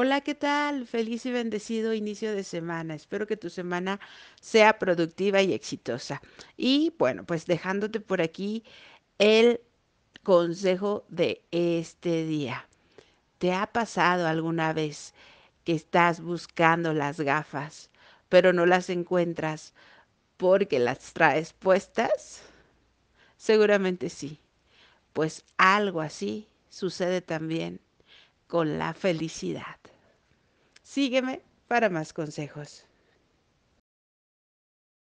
Hola, ¿qué tal? Feliz y bendecido inicio de semana. Espero que tu semana sea productiva y exitosa. Y bueno, pues dejándote por aquí el consejo de este día. ¿Te ha pasado alguna vez que estás buscando las gafas, pero no las encuentras porque las traes puestas? Seguramente sí. Pues algo así sucede también con la felicidad. Sígueme para más consejos.